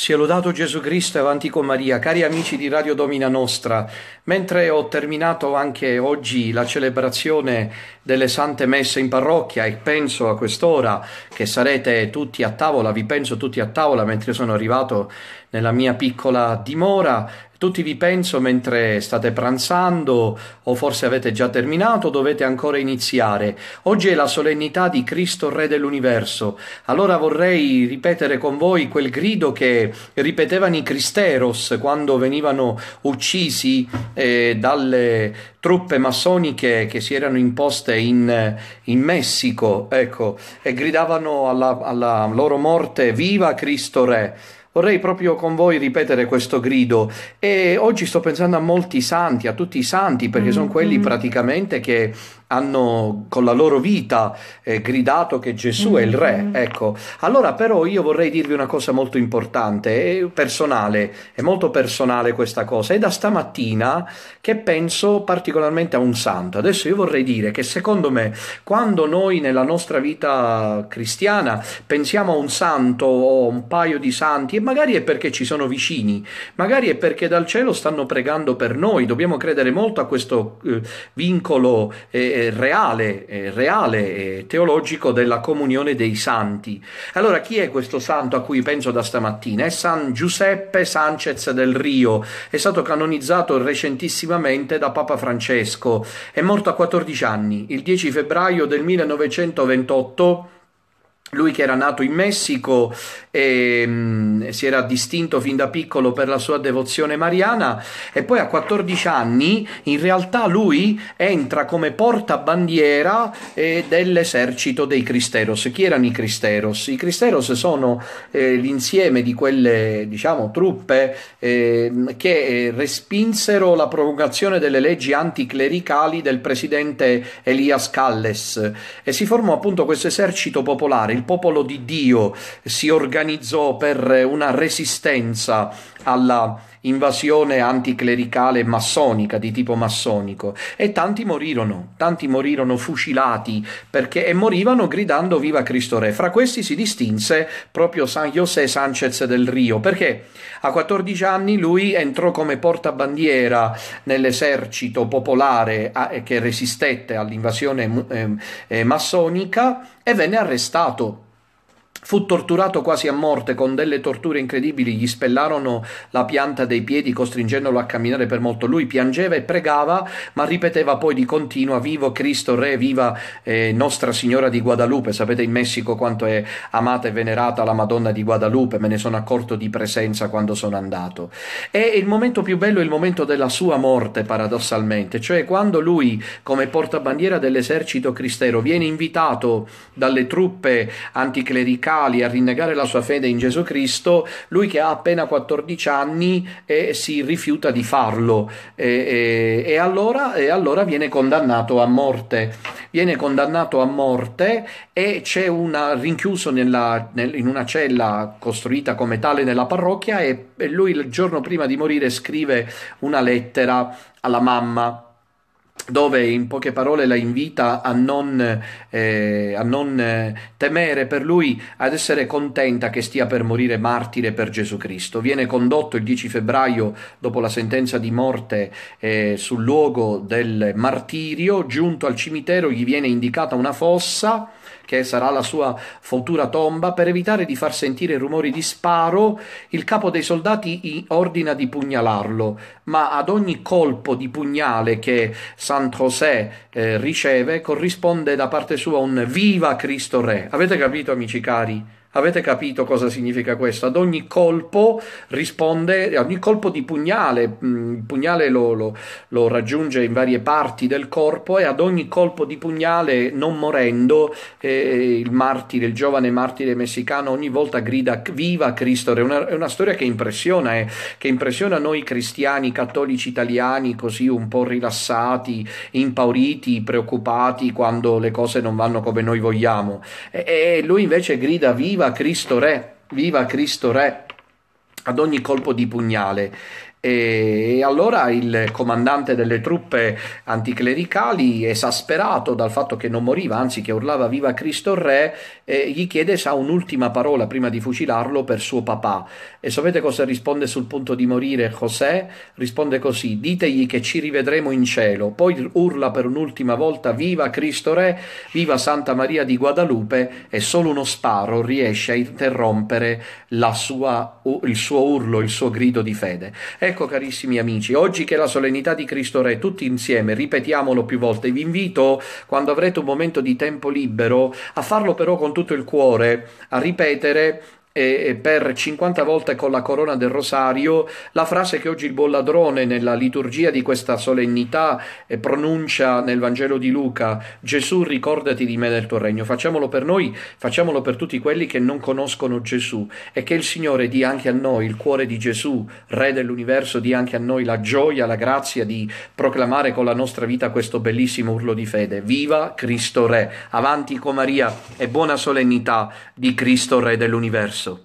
Sia lodato Gesù Cristo e avanti con Maria, cari amici di Radio Domina Nostra. Mentre ho terminato anche oggi la celebrazione delle sante messe in parrocchia e penso a quest'ora che sarete tutti a tavola, vi penso tutti a tavola mentre sono arrivato nella mia piccola dimora. Tutti vi penso mentre state pranzando o forse avete già terminato, dovete ancora iniziare. Oggi è la solennità di Cristo Re dell'universo. Allora vorrei ripetere con voi quel grido che ripetevano i Cristeros quando venivano uccisi eh, dalle truppe massoniche che si erano imposte in, in Messico ecco, e gridavano alla, alla loro morte Viva Cristo Re. Vorrei proprio con voi ripetere questo grido e oggi sto pensando a molti santi, a tutti i santi, perché mm-hmm. sono quelli mm. praticamente che hanno con la loro vita eh, gridato che Gesù è il re. Mm-hmm. Ecco, allora però io vorrei dirvi una cosa molto importante, è personale, è molto personale questa cosa, è da stamattina che penso particolarmente a un santo. Adesso io vorrei dire che secondo me quando noi nella nostra vita cristiana pensiamo a un santo o a un paio di santi, e magari è perché ci sono vicini, magari è perché dal cielo stanno pregando per noi, dobbiamo credere molto a questo eh, vincolo. Eh, eh, reale, eh, reale eh, teologico della comunione dei santi. Allora chi è questo santo a cui penso da stamattina? È San Giuseppe Sanchez del Rio, è stato canonizzato recentissimamente da Papa Francesco, è morto a 14 anni, il 10 febbraio del 1928 lui che era nato in Messico e ehm, si era distinto fin da piccolo per la sua devozione mariana e poi a 14 anni in realtà lui entra come portabandiera eh, dell'esercito dei Cristeros. Chi erano i Cristeros? I Cristeros sono eh, l'insieme di quelle diciamo, truppe ehm, che eh, respinsero la prorogazione delle leggi anticlericali del presidente Elias Calles e si formò appunto questo esercito popolare il popolo di Dio si organizzò per una resistenza alla invasione anticlericale massonica, di tipo massonico, e tanti morirono, tanti morirono fucilati perché, e morivano gridando viva Cristo Re. Fra questi si distinse proprio San José Sanchez del Rio, perché a 14 anni lui entrò come portabandiera nell'esercito popolare che resistette all'invasione eh, eh, massonica e venne arrestato Fu torturato quasi a morte, con delle torture incredibili, gli spellarono la pianta dei piedi costringendolo a camminare per molto. Lui piangeva e pregava, ma ripeteva poi di continuo, vivo Cristo Re, viva eh, Nostra Signora di Guadalupe. Sapete in Messico quanto è amata e venerata la Madonna di Guadalupe, me ne sono accorto di presenza quando sono andato. E il momento più bello è il momento della sua morte, paradossalmente, cioè quando lui, come portabandiera dell'esercito cristero, viene invitato dalle truppe anticlericali, radicali a rinnegare la sua fede in Gesù Cristo, lui che ha appena 14 anni e si rifiuta di farlo e, e, e, allora, e allora viene condannato a morte. Viene condannato a morte e c'è una, rinchiuso nella, nel, in una cella costruita come tale nella parrocchia e, e lui il giorno prima di morire scrive una lettera alla mamma dove in poche parole la invita a non, eh, a non eh, temere per lui, ad essere contenta che stia per morire martire per Gesù Cristo. Viene condotto il 10 febbraio, dopo la sentenza di morte, eh, sul luogo del martirio, giunto al cimitero gli viene indicata una fossa che sarà la sua futura tomba, per evitare di far sentire rumori di sparo, il capo dei soldati ordina di pugnalarlo, ma ad ogni colpo di pugnale che San José eh, riceve corrisponde da parte sua un viva Cristo Re. Avete capito, amici cari? Avete capito cosa significa questo? Ad ogni colpo risponde, ad ogni colpo di pugnale, mm, il pugnale lo, lo, lo raggiunge in varie parti del corpo e ad ogni colpo di pugnale, non morendo, eh, il martire, il giovane martire messicano ogni volta grida viva Cristo. È una, è una storia che impressiona, eh, che impressiona noi cristiani cattolici italiani così un po' rilassati, impauriti, preoccupati quando le cose non vanno come noi vogliamo. E, e lui invece grida viva Viva Cristo Re! Viva Cristo Re! ad ogni colpo di pugnale e allora il comandante delle truppe anticlericali, esasperato dal fatto che non moriva, anzi che urlava viva Cristo Re, eh, gli chiede se ha un'ultima parola prima di fucilarlo per suo papà. E sapete cosa risponde sul punto di morire José? Risponde così, ditegli che ci rivedremo in cielo. Poi urla per un'ultima volta viva Cristo Re, viva Santa Maria di Guadalupe e solo uno sparo riesce a interrompere sua, il suo urlo, il suo grido di fede. E Ecco carissimi amici, oggi che la solennità di Cristo Re, tutti insieme, ripetiamolo più volte, vi invito quando avrete un momento di tempo libero a farlo però con tutto il cuore, a ripetere e per 50 volte con la corona del rosario la frase che oggi il buon ladrone nella liturgia di questa solennità eh, pronuncia nel Vangelo di Luca, Gesù ricordati di me del tuo regno, facciamolo per noi, facciamolo per tutti quelli che non conoscono Gesù e che il Signore dia anche a noi il cuore di Gesù, Re dell'universo, dia anche a noi la gioia, la grazia di proclamare con la nostra vita questo bellissimo urlo di fede. Viva Cristo Re, avanti con ecco Maria e buona solennità di Cristo Re dell'universo basso